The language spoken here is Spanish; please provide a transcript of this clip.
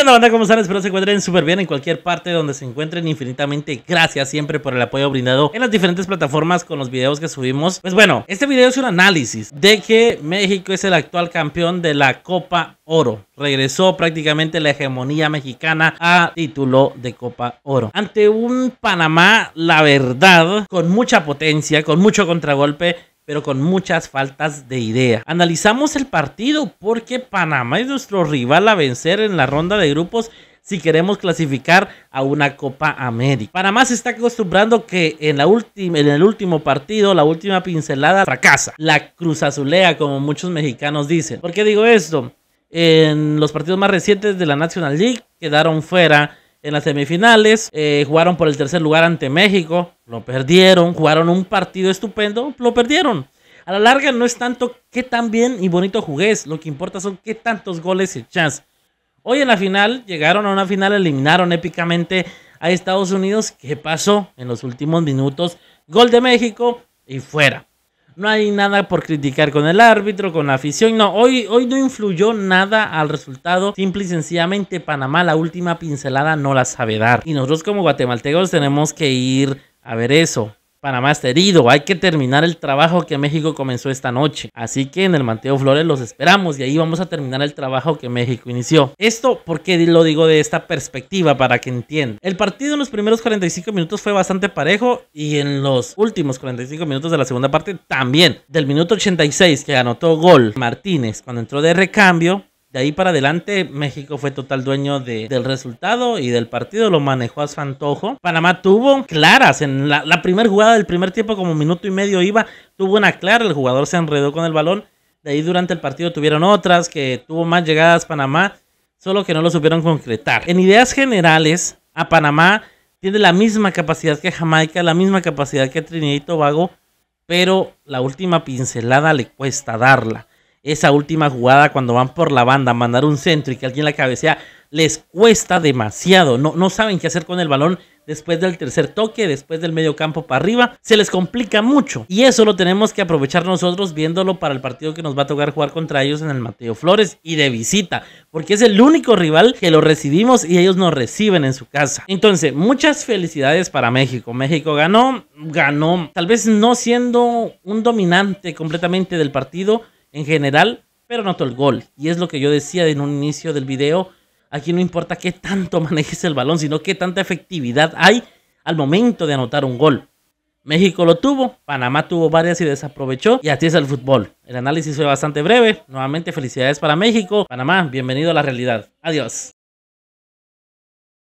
¿Qué onda, banda? ¿Cómo están? Espero se encuentren súper bien en cualquier parte donde se encuentren. Infinitamente gracias siempre por el apoyo brindado en las diferentes plataformas con los videos que subimos. Pues bueno, este video es un análisis de que México es el actual campeón de la Copa Oro. Regresó prácticamente la hegemonía mexicana a título de Copa Oro. Ante un Panamá, la verdad, con mucha potencia, con mucho contragolpe pero con muchas faltas de idea. Analizamos el partido porque Panamá es nuestro rival a vencer en la ronda de grupos si queremos clasificar a una Copa América. Panamá se está acostumbrando que en, el último partido, la última pincelada fracasa. La cruz azulea, como muchos mexicanos dicen. ¿Por qué digo esto? En los partidos más recientes de la National League quedaron fuera en las semifinales, eh, jugaron por el tercer lugar ante México, lo perdieron, jugaron un partido estupendo, lo perdieron. A la larga no es tanto qué tan bien y bonito jugués. lo que importa son qué tantos goles echas. Hoy en la final llegaron a una final, eliminaron épicamente a Estados Unidos. ¿Qué pasó en los últimos minutos? Gol de México y fuera. No hay nada por criticar con el árbitro, con la afición. No, hoy, hoy no influyó nada al resultado. Simple y sencillamente Panamá la última pincelada no la sabe dar. Y nosotros como guatemaltecos tenemos que ir a ver eso. Panamá está herido, hay que terminar el trabajo que México comenzó esta noche. Así que en el Manteo Flores los esperamos y ahí vamos a terminar el trabajo que México inició. Esto porque lo digo de esta perspectiva para que entiendan. El partido en los primeros 45 minutos fue bastante parejo y en los últimos 45 minutos de la segunda parte también. Del minuto 86 que anotó gol Martínez cuando entró de recambio, de ahí para adelante, México fue total dueño del resultado y del partido, lo manejó a su antojo. Panamá tuvo claras en la, la primera jugada del primer tiempo, como minuto y medio iba, tuvo una clara, el jugador se enredó con el balón. De ahí durante el partido tuvieron otras, que tuvo más llegadas Panamá, solo que no lo supieron concretar. En ideas generales, a Panamá tiene la misma capacidad que Jamaica, la misma capacidad que Trinidad y Tobago, pero la última pincelada le cuesta darla esa última jugada cuando van por la banda, mandar un centro y que alguien la cabecea, les cuesta demasiado. No, no saben qué hacer con el balón después del tercer toque, después del medio campo para arriba, se les complica mucho. Y eso lo tenemos que aprovechar nosotros viéndolo para el partido que nos va a tocar jugar contra ellos en el Mateo Flores y de visita, porque es el único rival que lo recibimos y ellos nos reciben en su casa. Entonces, muchas felicidades para México. México ganó, ganó, tal vez no siendo un dominante completamente del partido en general, pero anotó el gol. Y es lo que yo decía en un inicio del video. Aquí no importa qué tanto manejes el balón, sino qué tanta efectividad hay al momento de anotar un gol. México lo tuvo, Panamá tuvo varias y desaprovechó, y así es el fútbol. El análisis fue bastante breve, nuevamente felicidades para México, Panamá, bienvenido a la realidad. Adiós.